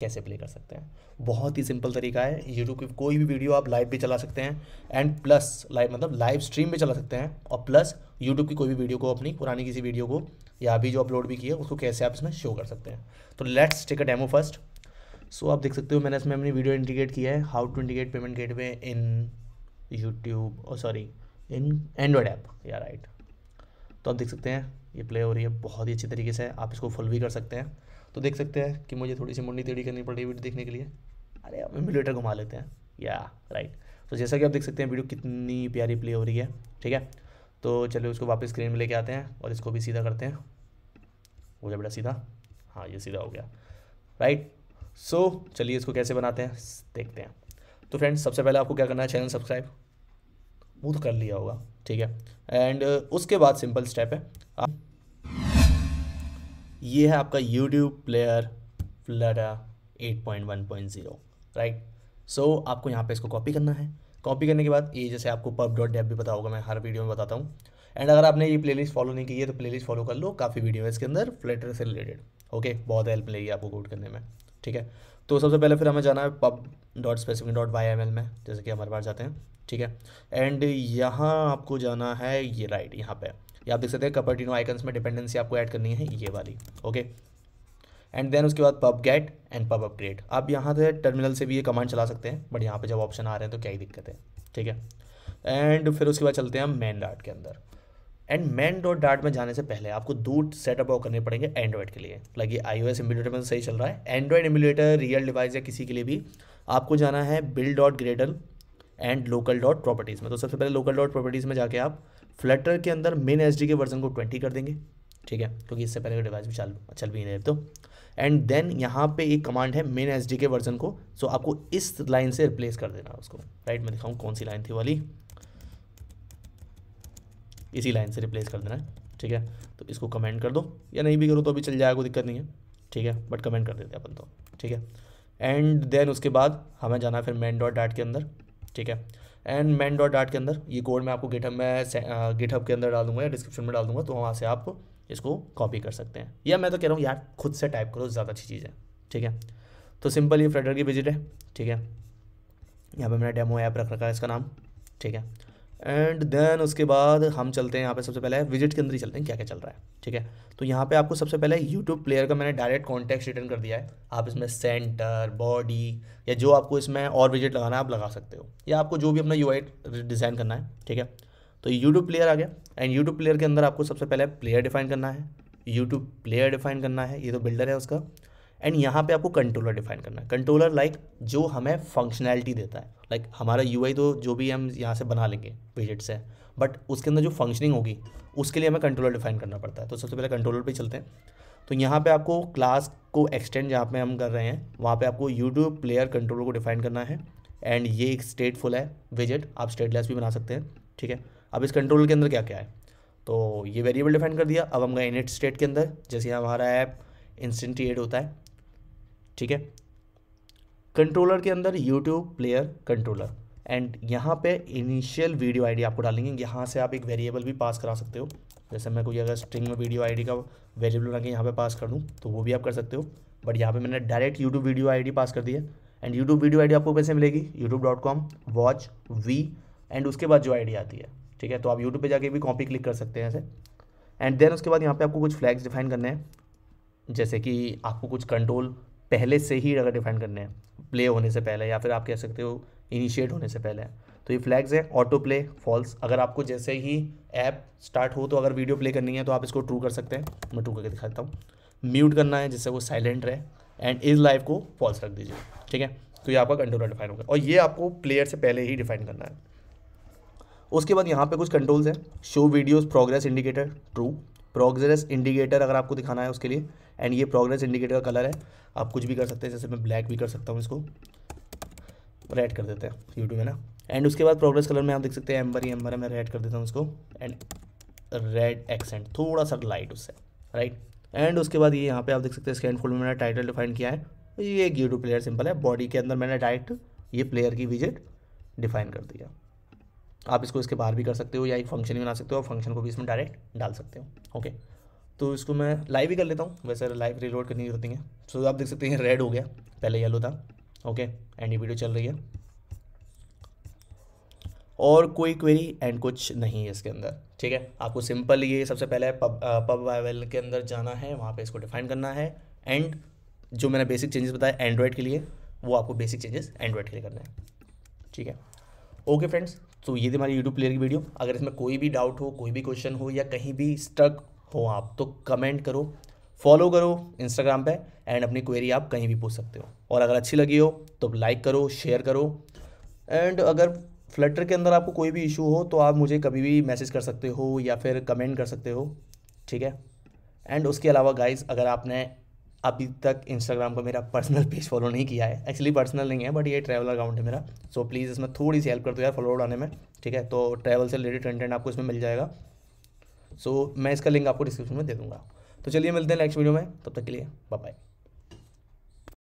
कैसे प्ले कर सकते हैं बहुत ही सिंपल तरीका है यूट्यूब की कोई भी वीडियो आप लाइव भी चला सकते हैं एंड प्लस लाइव मतलब लाइव स्ट्रीम भी चला सकते हैं और प्लस यूट्यूब की कोई भी वीडियो को अपनी पुरानी किसी वीडियो को या अभी जो अपलोड भी की है उसको कैसे आप इसमें शो कर सकते हैं तो let's take a demo first so आप देख सकते हो मैंने इसमें अपनी वीडियो इंडिकेट किया है how to indicate payment gateway in YouTube और सॉरी इन एंड्रॉयड ऐप या राइट तो आप देख सकते हैं ये प्ले हो रही है बहुत ही अच्छी तरीके से आप इसको फुल भी कर सकते हैं तो देख सकते हैं कि मुझे थोड़ी सी मुंडी टेढ़ी करनी पड़ रही है वीडियो देखने के लिए अरे अब इम्यूलेटर घुमा लेते हैं या राइट तो जैसा कि आप देख सकते हैं वीडियो कितनी प्यारी प्ले हो रही है ठीक है तो चलो उसको वापस स्क्रीन में लेके आते हैं और इसको भी सीधा करते हैं हो गया बेटा सीधा हाँ ये सीधा हो गया राइट सो चलिए इसको कैसे बनाते हैं देखते हैं तो फ्रेंड्स सबसे पहले आपको क्या करना है चैनल सब्सक्राइब वो तो कर लिया होगा ठीक है एंड उसके बाद सिंपल स्टेप है आप ये है आपका YouTube player point 8.1.0 right so आपको यहाँ पे इसको कॉपी करना है कॉपी करने के बाद ये जैसे आपको पब डॉट डेप भी पता होगा मैं हर वीडियो में बताता हूँ एंड अगर आपने ये प्लेलिस्ट फॉलो नहीं की है तो प्लेलिस्ट फॉलो कर लो काफ़ी वीडियो है इसके अंदर फ्लेटर से रिलेटेड ओके बहुत हेल्प मिलेगी आपको कोड करने में ठीक है तो सबसे पहले फिर हमें जाना है pub dot specific dot Y M L में जैसे कि हमारे पास जाते हैं ठीक है एंड यहाँ आपको जाना है ये राइट यहाँ पर आप देख सकते हैं कपर्टिनो आइकन्स में डिपेंडेंसी आपको ऐड करनी है ये वाली ओके एंड देन उसके बाद pub get and pub upgrade आप यहाँ से टर्मिनल से भी ये कमांड चला सकते हैं बट यहाँ पे जब ऑप्शन आ रहे हैं तो क्या ही दिक्कत है ठीक है एंड फिर उसके बाद चलते हैं हम मैन डार्ट के अंदर एंड मैन डॉट डार्ट में जाने से पहले आपको दो सेटअप और करने पड़ेंगे एंड्रॉइड के लिए लाइक ये आई ओ एस एमुलेटर में सही चल रहा है एंड्रॉइड इम्यूलेटर रियल डिवाइस या किसी के लिए भी आपको जाना है build dot gradle and local dot properties में तो सबसे पहले लोकल डॉट प्रॉपर्टीज़ में जाके आप फ्लैटर के अंदर मेन एस के वर्जन को ट्वेंटी कर देंगे ठीक है क्योंकि इससे पहले डिवाइस भी चल चल भी नहीं रहे तो एंड देन यहाँ पे एक कमांड है मेन एस के वर्जन को सो so आपको इस लाइन से रिप्लेस कर देना उसको राइट मैं दिखाऊँ कौन सी लाइन थी वाली इसी लाइन से रिप्लेस कर देना है ठीक है तो इसको कमेंट कर दो या नहीं भी करो तो अभी चल जाएगा कोई दिक्कत नहीं है ठीक है बट कमेंट कर देते हैं अपन तो ठीक है एंड देन उसके बाद हमें जाना है फिर मेन डॉट डाट के अंदर ठीक है एंड मैन डॉट डाट के अंदर ये कोड मैं आपको गिटहब में गिटहब के अंदर डाल दूंगा या डिस्क्रिप्शन में डाल दूंगा तो वहाँ से आप इसको कॉपी कर सकते हैं या मैं तो कह रहा हूँ यार खुद से टाइप करो ज़्यादा अच्छी चीज़ है ठीक है तो सिंपल ये फ्रेडर की विजिट है ठीक है यहाँ पर मैंने डेमो ऐप रख रखा है इसका नाम ठीक है एंड देन उसके बाद हम चलते हैं यहाँ पे सबसे पहले विजिट के अंदर ही चलते हैं क्या क्या चल रहा है ठीक है तो यहाँ पे आपको सबसे पहले यूट्यूब प्लेयर का मैंने डायरेक्ट कॉन्टैक्ट रिटर्न कर दिया है आप इसमें सेंटर बॉडी या जो आपको इसमें और विजिट लगाना है आप लगा सकते हो या आपको जो भी अपना यू डिज़ाइन करना है ठीक है तो यूट्यूब प्लेयर आ गया एंड यूट्यूब प्लेयर के अंदर आपको सबसे पहले प्लेयर डिफाइन करना है यूट्यूब प्लेयर डिफाइन करना है ये तो बिल्डर है उसका एंड hmm. यहाँ पे आपको कंट्रोलर डिफाइन करना है कंट्रोलर लाइक जो हमें फंक्शनैलिटी देता है लाइक like, हमारा यू तो जो भी हम यहाँ से बना लेंगे विजिट से बट उसके अंदर जो फंक्शनिंग होगी उसके लिए हमें कंट्रोलर डिफाइन करना पड़ता है तो सबसे पहले कंट्रोलर पे चलते हैं तो यहाँ पे आपको क्लास को एक्सटेंड जहाँ पे हम कर रहे हैं वहाँ पे आपको यूट्यूब प्लेयर कंट्रोलर को डिफाइन करना है एंड ये एक स्टेटफुल है विजिट आप स्टेटलेस भी बना सकते हैं ठीक है अब इस कंट्रोलर के अंदर क्या क्या है तो ये वेरिएबल डिफाइन कर दिया अब हम गए इनिट स्टेट के अंदर जैसे हमारा ऐप इंस्टेंटिएट होता है ठीक है कंट्रोलर के अंदर यूट्यूब प्लेयर कंट्रोलर एंड यहाँ पे इनिशियल वीडियो आईडी आपको डालेंगे यहाँ से आप एक वेरिएबल भी पास करा सकते हो जैसे मैं कोई अगर स्ट्रिंग में वीडियो आईडी का वेरिएबल बना के यहाँ पे पास कर दूँ तो वो भी आप कर सकते हो बट यहाँ पे मैंने direct YouTube video ID pass कर दी है एंड यूट्यूब वीडियो आईडी आपको कैसे मिलेगी YouTube dot com watch V and उसके बाद जो आई आती है ठीक है तो आप यूट्यूब पर जाके भी कॉपी क्लिक कर सकते हैं ऐसे एंड देन उसके बाद यहाँ पर आपको कुछ फ्लैग्स डिफाइन करने हैं जैसे कि आपको कुछ कंट्रोल पहले से ही अगर डिफाइन करने हैं प्ले होने से पहले या फिर आप कह सकते हो इनिशिएट होने से पहले तो ये फ्लैग्स है ऑटो प्ले फॉल्स अगर आपको जैसे ही ऐप स्टार्ट हो तो अगर वीडियो प्ले करनी है तो आप इसको ट्रू कर सकते हैं मैं ट्रू करके दिखाता हूँ म्यूट करना है जिससे वो साइलेंट रहे एंड इज लाइव को फॉल्स रख दीजिए ठीक है तो ये आपका कंट्रोलर डिफाइन होगा और ये आपको प्लेयर से पहले ही डिफाइन करना है उसके बाद यहाँ पे कुछ कंट्रोल्स हैं show videos progress indicator true progress indicator अगर आपको दिखाना है उसके लिए एंड ये प्रोग्रेस इंडिकेटर का कलर है आप कुछ भी कर सकते हैं जैसे मैं ब्लैक भी कर सकता हूँ इसको रेड कर देते हैं यूट्यूब है ना एंड उसके बाद प्रोग्रेस कलर में आप देख सकते हैं एम्बर ही एम्बर है मैं रेड कर देता हूँ उसको एंड रेड एक्सेंट थोड़ा सा लाइट उससे राइट एंड उसके बाद ये यहाँ पे आप देख सकते हैं स्कैन फोल्ड में मैंने टाइटल डिफाइन किया है ये एक यूट्यूब प्लेयर सिंपल है बॉडी के अंदर मैंने डायरेक्ट ये प्लेयर की विजिट डिफाइन कर दिया आप इसको इसके बाहर भी कर सकते हो या एक फंक्शन भी बना सकते हो और फंक्शन को भी इसमें डायरेक्ट डाल सकते हो ओके तो इसको मैं लाइव ही कर लेता हूँ वैसे लाइव रिलोड करनी जरूरत नहीं है सो आप देख सकते हैं रेड हो गया पहले येलो था ओके एंड ये वीडियो चल रही है और कोई क्वेरी एंड कुछ नहीं है इसके अंदर ठीक है आपको सिंपल ये सबसे पहले पब पब वाइवल के अंदर जाना है वहाँ पे इसको डिफाइन करना है एंड जो मैंने बेसिक चेंजेस बताए एंड्रॉयड के लिए वो आपको बेसिक चेंजेस एंड्रॉयड के लिए करना है ठीक है ओके फ्रेंड्स सो तो ये थी हमारी यूट्यूब प्लेयर की वीडियो अगर इसमें कोई भी डाउट हो कोई भी क्वेश्चन हो या कहीं भी स्टक हो आप तो कमेंट करो फॉलो करो इंस्टाग्राम पे एंड अपनी क्वेरी आप कहीं भी पूछ सकते हो और अगर अच्छी लगी हो तो लाइक करो शेयर करो एंड अगर फ्लटर के अंदर आपको कोई भी इशू हो तो आप मुझे कभी भी मैसेज कर सकते हो या फिर कमेंट कर सकते हो ठीक है एंड उसके अलावा गाइज अगर आपने अभी तक इंस्टाग्राम पर मेरा पर्सनल पेज फॉलो नहीं किया है एक्चुअली पर्सनल नहीं है बट ये ट्रैवल अकाउंट है मेरा सो so, प्लीज़ इसमें थोड़ी सी हेल्प कर दो यार फॉलो आने में ठीक है तो ट्रैवल से रिलेटेड कंटेंट आपको इसमें मिल जाएगा सो so, मैं इसका लिंक आपको डिस्क्रिप्शन में दे दूँगा तो चलिए मिलते हैं नेक्स्ट वीडियो में तब तक के लिए बाय